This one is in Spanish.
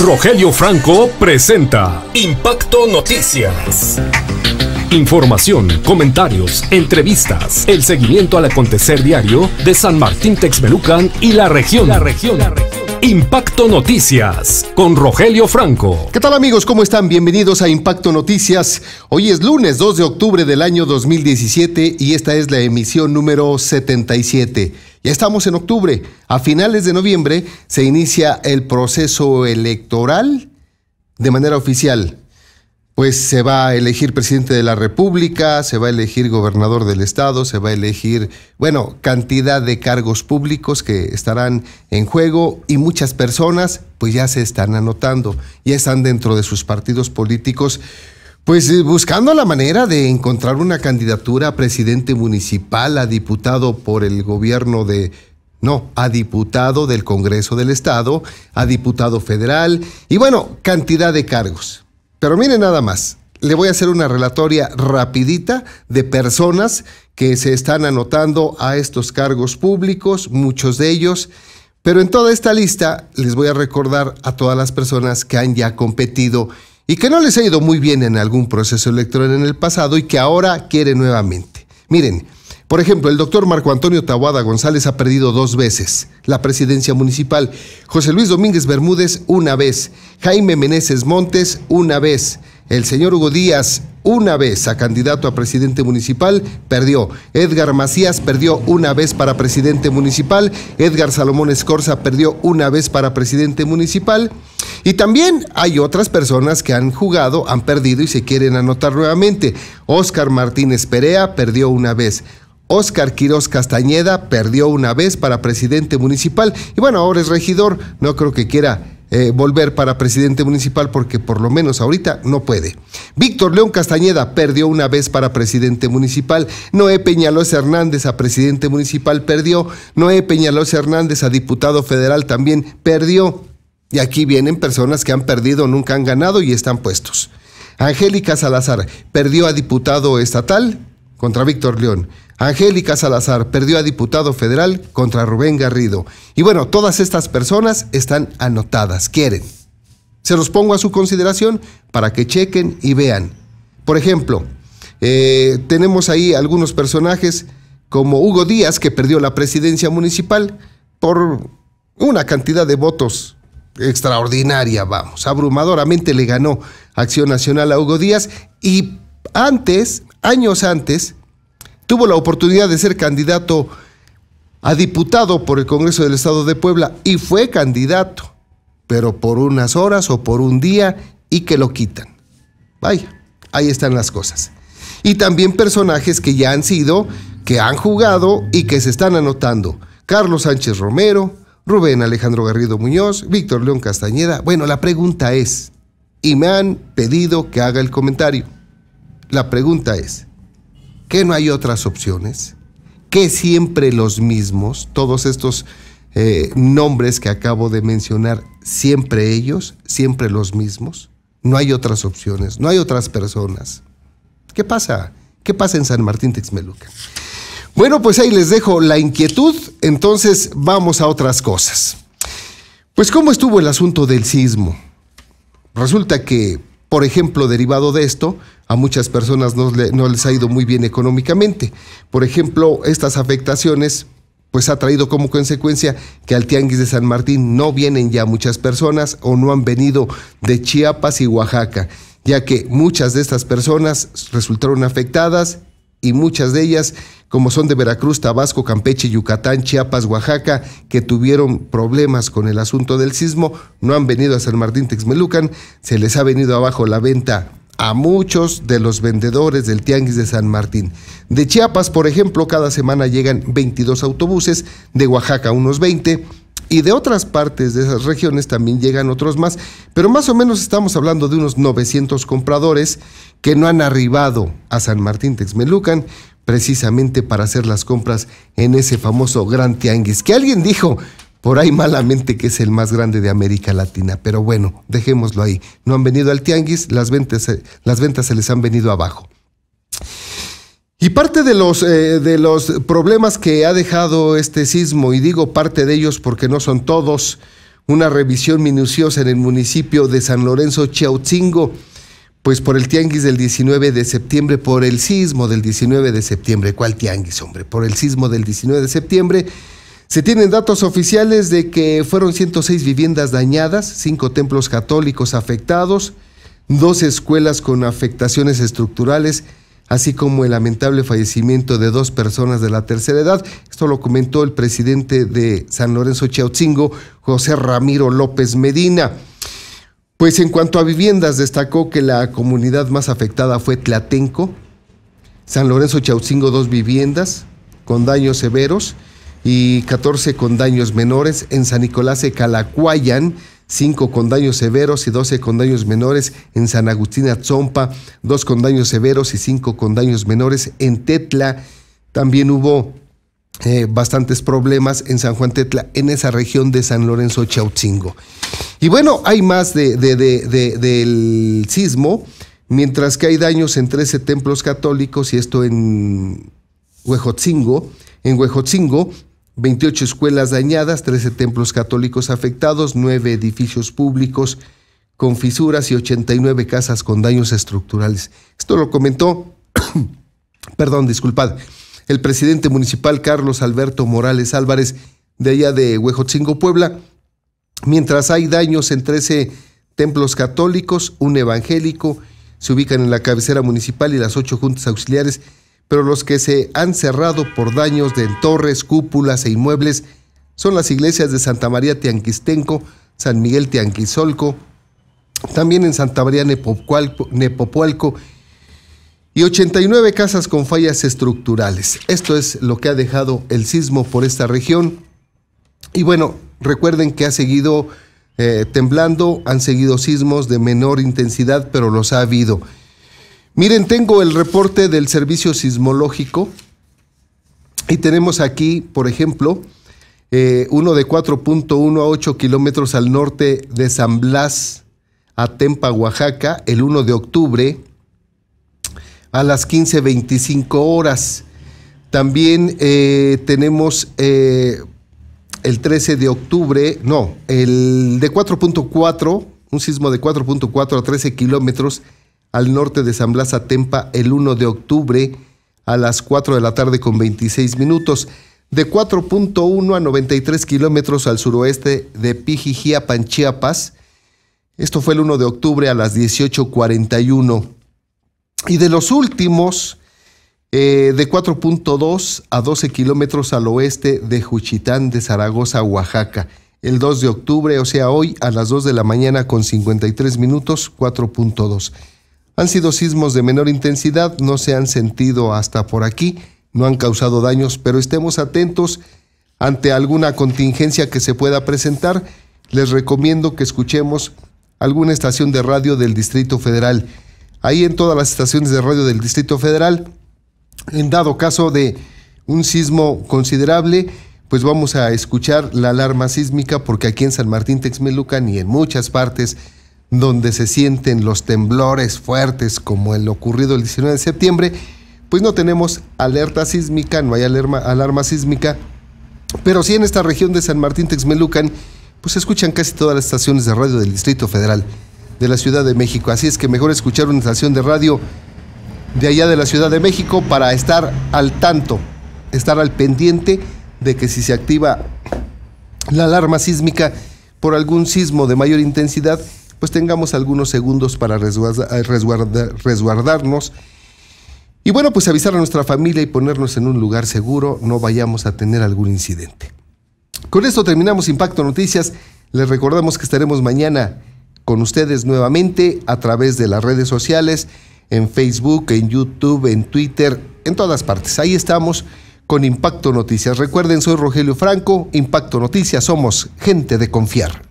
Rogelio Franco presenta Impacto Noticias. Información, comentarios, entrevistas, el seguimiento al acontecer diario de San Martín Texmelucan y la región. La región. La región. Impacto Noticias con Rogelio Franco. ¿Qué tal amigos? ¿Cómo están? Bienvenidos a Impacto Noticias. Hoy es lunes 2 de octubre del año 2017 y esta es la emisión número 77. Ya estamos en octubre. A finales de noviembre se inicia el proceso electoral de manera oficial pues se va a elegir presidente de la República, se va a elegir gobernador del estado, se va a elegir, bueno, cantidad de cargos públicos que estarán en juego y muchas personas pues ya se están anotando, ya están dentro de sus partidos políticos. Pues buscando la manera de encontrar una candidatura a presidente municipal, a diputado por el gobierno de, no, a diputado del Congreso del Estado, a diputado federal y bueno, cantidad de cargos. Pero miren nada más, le voy a hacer una relatoria rapidita de personas que se están anotando a estos cargos públicos, muchos de ellos. Pero en toda esta lista les voy a recordar a todas las personas que han ya competido y que no les ha ido muy bien en algún proceso electoral en el pasado y que ahora quieren nuevamente. Miren, por ejemplo, el doctor Marco Antonio Tawada González ha perdido dos veces la presidencia municipal, José Luis Domínguez Bermúdez una vez, Jaime Meneses Montes una vez, el señor Hugo Díaz una vez a candidato a presidente municipal, perdió. Edgar Macías perdió una vez para presidente municipal, Edgar Salomón Escorza perdió una vez para presidente municipal. Y también hay otras personas que han jugado, han perdido y se quieren anotar nuevamente. Oscar Martínez Perea perdió una vez. Óscar Quirós Castañeda perdió una vez para presidente municipal y bueno, ahora es regidor, no creo que quiera eh, volver para presidente municipal porque por lo menos ahorita no puede. Víctor León Castañeda perdió una vez para presidente municipal. Noé Peñalosa Hernández a presidente municipal perdió. Noé Peñalosa Hernández a diputado federal también perdió. Y aquí vienen personas que han perdido, nunca han ganado y están puestos. Angélica Salazar perdió a diputado estatal contra Víctor León. Angélica Salazar perdió a diputado federal contra Rubén Garrido. Y bueno, todas estas personas están anotadas, quieren. Se los pongo a su consideración para que chequen y vean. Por ejemplo, eh, tenemos ahí algunos personajes como Hugo Díaz, que perdió la presidencia municipal por una cantidad de votos extraordinaria, vamos, abrumadoramente le ganó Acción Nacional a Hugo Díaz y antes, años antes, tuvo la oportunidad de ser candidato a diputado por el Congreso del Estado de Puebla y fue candidato, pero por unas horas o por un día y que lo quitan. Vaya, ahí están las cosas. Y también personajes que ya han sido, que han jugado y que se están anotando. Carlos Sánchez Romero, Rubén Alejandro Garrido Muñoz, Víctor León Castañeda. Bueno, la pregunta es, y me han pedido que haga el comentario. La pregunta es, que no hay otras opciones, que siempre los mismos, todos estos eh, nombres que acabo de mencionar, siempre ellos, siempre los mismos, no hay otras opciones, no hay otras personas. ¿Qué pasa? ¿Qué pasa en San Martín Texmeluca? Bueno, pues ahí les dejo la inquietud, entonces vamos a otras cosas. Pues ¿cómo estuvo el asunto del sismo? Resulta que, por ejemplo, derivado de esto, a muchas personas no, les ha ido muy bien económicamente. Por ejemplo, estas afectaciones pues ha traído como consecuencia que al Tianguis de San Martín no vienen ya muchas personas o no han venido de Chiapas y Oaxaca, ya que muchas de estas personas resultaron afectadas y muchas de ellas, como son de Veracruz, Tabasco, Campeche, Yucatán, Chiapas, Oaxaca, que tuvieron problemas con el asunto del sismo, no han venido a San Martín Texmelucan, se les ha venido abajo la venta a muchos de los vendedores del Tianguis de San Martín. De Chiapas, por ejemplo, cada semana llegan 22 autobuses, de Oaxaca unos 20 y de otras partes de esas regiones también llegan otros más, pero más o menos estamos hablando de unos 900 compradores que no han arribado a San Martín Texmelucan precisamente para hacer las compras en ese famoso Gran Tianguis, que alguien dijo, por ahí malamente que es el más grande de América Latina, pero bueno, dejémoslo ahí. No han venido al tianguis, las ventas, eh, las ventas se les han venido abajo. Y parte de los, eh, de los problemas que ha dejado este sismo, y digo parte de ellos porque no son todos, una revisión minuciosa en el municipio de San Lorenzo Chiautzingo, pues por el tianguis del 19 de septiembre, por el sismo del 19 de septiembre. ¿Cuál tianguis, hombre? Por el sismo del 19 de septiembre se tienen datos oficiales de que fueron 106 viviendas dañadas, 5 templos católicos afectados, 2 escuelas con afectaciones estructurales, así como el lamentable fallecimiento de dos personas de la tercera edad. Esto lo comentó el presidente de San Lorenzo Chautzingo, José Ramiro López Medina. Pues en cuanto a viviendas, destacó que la comunidad más afectada fue Tlatenco, San Lorenzo Chautzingo, dos viviendas con daños severos, y 14 con daños menores. En San Nicolás de Calacuayan, 5 con daños severos y 12 con daños menores. En San Agustín Atzompa, 2 con daños severos y 5 con daños menores. En Tetla también hubo eh, bastantes problemas en San Juan Tetla, en esa región de San Lorenzo Chautzingo. Y bueno, hay más de, del sismo, mientras que hay daños en 13 templos católicos, y esto en Huejotzingo, en Huejotzingo, 28 escuelas dañadas, 13 templos católicos afectados, 9 edificios públicos con fisuras y 89 casas con daños estructurales. Esto lo comentó, perdón, disculpad, el presidente municipal Carlos Alberto Morales Álvarez de allá de Huejotzingo, Puebla, mientras hay daños en 13 templos católicos, un evangélico, se ubican en la cabecera municipal y las ocho juntas auxiliares pero los que se han cerrado por daños de torres, cúpulas e inmuebles son las iglesias de Santa María Tianquistenco, San Miguel Tianquisolco, también en Santa María Nepopualco, y 89 casas con fallas estructurales. Esto es lo que ha dejado el sismo por esta región. Y bueno, recuerden que ha seguido eh, temblando, han seguido sismos de menor intensidad, pero los ha habido. Miren, tengo el reporte del Servicio Sismológico y tenemos aquí, por ejemplo, eh, uno de 4.1 a 8 kilómetros al norte de San Blas, Atempa, Oaxaca, el 1 de octubre a las 15.25 horas. También eh, tenemos eh, el 13 de octubre, no, el de 4.4, un sismo de 4.4 a 13 kilómetros al norte de San Blas Atempa el 1 de octubre a las 4 de la tarde con 26 minutos, de 4.1 a 93 kilómetros al suroeste de Pijijiapan, Panchiapas Esto fue el 1 de octubre a las 18.41. Y de los últimos, eh, de 4.2 a 12 kilómetros al oeste de Juchitán de Zaragoza, Oaxaca. El 2 de octubre, o sea, hoy a las 2 de la mañana con 53 minutos, 4.2. Han sido sismos de menor intensidad, no se han sentido hasta por aquí, no han causado daños, pero estemos atentos ante alguna contingencia que se pueda presentar. Les recomiendo que escuchemos alguna estación de radio del Distrito Federal. Ahí en todas las estaciones de radio del Distrito Federal, en dado caso de un sismo considerable, pues vamos a escuchar la alarma sísmica porque aquí en San Martín Texmelucan y en muchas partes donde se sienten los temblores fuertes como el ocurrido el 19 de septiembre, pues no tenemos alerta sísmica, no hay alarma, sísmica, pero sí en esta región de San Martín Texmelucan, pues se escuchan casi todas las estaciones de radio del Distrito Federal de la Ciudad de México, así es que mejor escuchar una estación de radio de allá de la Ciudad de México para estar al tanto, estar al pendiente de que si se activa la alarma sísmica por algún sismo de mayor intensidad, pues tengamos algunos segundos para eh, resguardarnos. Y bueno, pues avisar a nuestra familia y ponernos en un lugar seguro, no vayamos a tener algún incidente. Con esto terminamos Impacto Noticias. Les recordamos que estaremos mañana con ustedes nuevamente a través de las redes sociales, en Facebook, en YouTube, en Twitter, en todas partes. Ahí estamos con Impacto Noticias. Recuerden, soy Rogelio Franco, Impacto Noticias, somos gente de confiar.